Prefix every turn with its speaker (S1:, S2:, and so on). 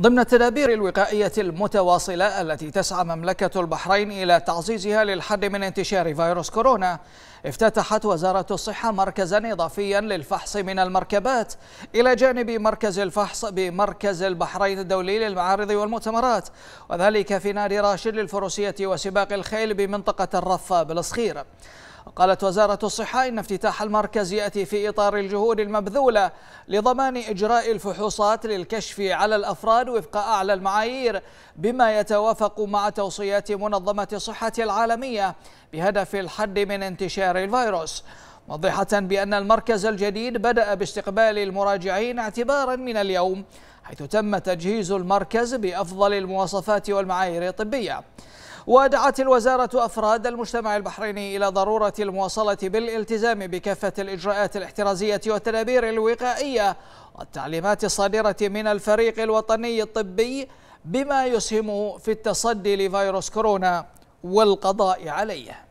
S1: ضمن التدابير الوقائية المتواصلة التي تسعى مملكة البحرين إلى تعزيزها للحد من انتشار فيروس كورونا افتتحت وزارة الصحة مركزا إضافيا للفحص من المركبات إلى جانب مركز الفحص بمركز البحرين الدولي للمعارض والمؤتمرات وذلك في نادي راشد للفروسية وسباق الخيل بمنطقة الرفة بالصخير قالت وزارة الصحة إن افتتاح المركز يأتي في إطار الجهود المبذولة لضمان إجراء الفحوصات للكشف على الأفراد وفق أعلى المعايير بما يتوافق مع توصيات منظمة الصحة العالمية بهدف الحد من انتشار الفيروس موضحة بأن المركز الجديد بدأ باستقبال المراجعين اعتبارا من اليوم حيث تم تجهيز المركز بأفضل المواصفات والمعايير الطبية ودعت الوزارة أفراد المجتمع البحريني إلى ضرورة المواصلة بالالتزام بكافة الإجراءات الاحترازية والتدابير الوقائية والتعليمات الصادرة من الفريق الوطني الطبي بما يسهم في التصدي لفيروس كورونا والقضاء عليه